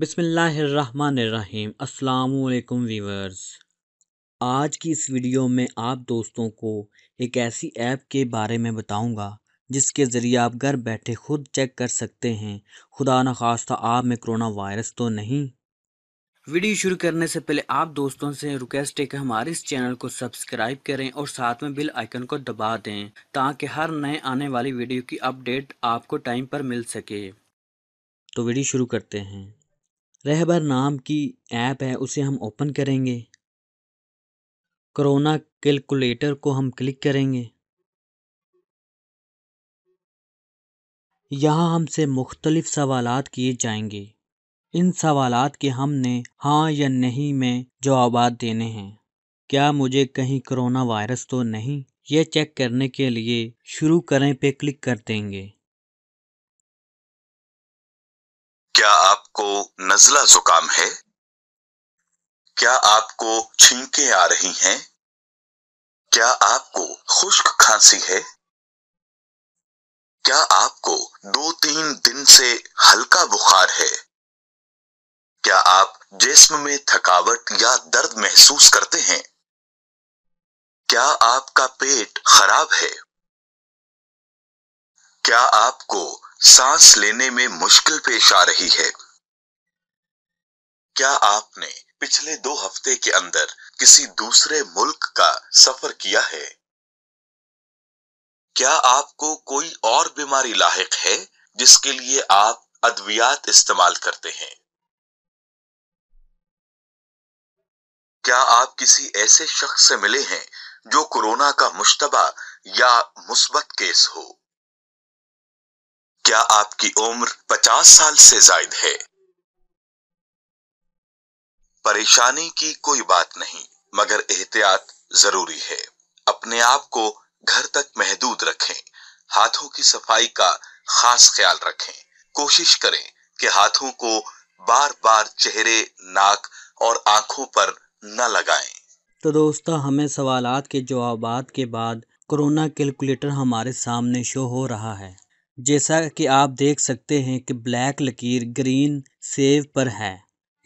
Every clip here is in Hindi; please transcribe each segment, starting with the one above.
बिसमीम् अल्लाम वीवर्स आज की इस वीडियो में आप दोस्तों को एक ऐसी ऐप के बारे में बताऊंगा जिसके ज़रिए आप घर बैठे खुद चेक कर सकते हैं खुदा न खास्ता आप में कोरोना वायरस तो नहीं वीडियो शुरू करने से पहले आप दोस्तों से रिक्वेस्ट है कि हमारे इस चैनल को सब्सक्राइब करें और साथ में बिल आइकन को दबा दें ताकि हर नए आने वाली वीडियो की अपडेट आपको टाइम पर मिल सके तो वीडियो शुरू करते हैं रहबर नाम की ऐप है उसे हम ओपन करेंगे करोना कैलकुलेटर को हम क्लिक करेंगे यहाँ हमसे मुख्तलिफ़ सवाल किए जाएंगे इन सवाल के हमने हाँ या नहीं में जवाब देने हैं क्या मुझे कहीं करोना वायरस तो नहीं ये चेक करने के लिए शुरू करें पे क्लिक कर देंगे क्या आप आपको नजला जुकाम है क्या आपको छींके आ रही हैं क्या आपको खुश्क खांसी है क्या आपको दो तीन दिन से हल्का बुखार है क्या आप जिस्म में थकावट या दर्द महसूस करते हैं क्या आपका पेट खराब है क्या आपको सांस लेने में मुश्किल पेश आ रही है क्या आपने पिछले दो हफ्ते के अंदर किसी दूसरे मुल्क का सफर किया है क्या आपको कोई और बीमारी लाक है जिसके लिए आप अद्वियात इस्तेमाल करते हैं क्या आप किसी ऐसे शख्स से मिले हैं जो कोरोना का मुश्तबा या मुस्बत केस हो क्या आपकी उम्र 50 साल से जायद है परेशानी की कोई बात नहीं मगर एहतियात जरूरी है अपने आप को घर तक महदूद रखें हाथों की सफाई का खास ख्याल रखें कोशिश करें कि हाथों को बार बार चेहरे नाक और आंखों पर न लगाएं। तो दोस्तों हमें सवालात के जवाब के बाद कोरोना कैलकुलेटर हमारे सामने शो हो रहा है जैसा कि आप देख सकते हैं कि ब्लैक लकीर ग्रीन सेव पर है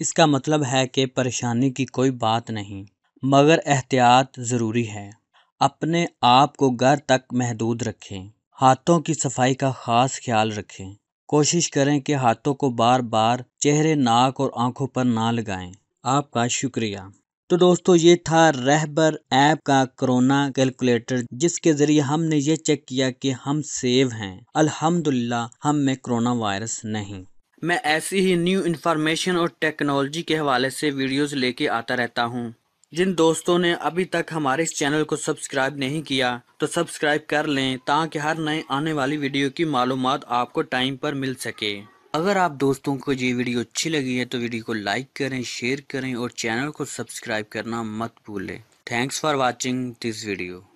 इसका मतलब है कि परेशानी की कोई बात नहीं मगर एहतियात ज़रूरी है अपने आप को घर तक महदूद रखें हाथों की सफाई का ख़ास ख्याल रखें कोशिश करें कि हाथों को बार बार चेहरे नाक और आंखों पर ना लगाएं आपका शुक्रिया तो दोस्तों ये था रहबर ऐप का कोरोना कैलकुलेटर जिसके ज़रिए हमने ये चेक किया कि हम सेव हैं अल्हम्दुलिल्लाह हम में कोरोना वायरस नहीं मैं ऐसी ही न्यू इन्फॉर्मेशन और टेक्नोलॉजी के हवाले से वीडियोस लेके आता रहता हूँ जिन दोस्तों ने अभी तक हमारे इस चैनल को सब्सक्राइब नहीं किया तो सब्सक्राइब कर लें ताकि हर नए आने वाली वीडियो की मालूम आपको टाइम पर मिल सके अगर आप दोस्तों को ये वीडियो अच्छी लगी है तो वीडियो को लाइक करें शेयर करें और चैनल को सब्सक्राइब करना मत भूलें thanks for watching this video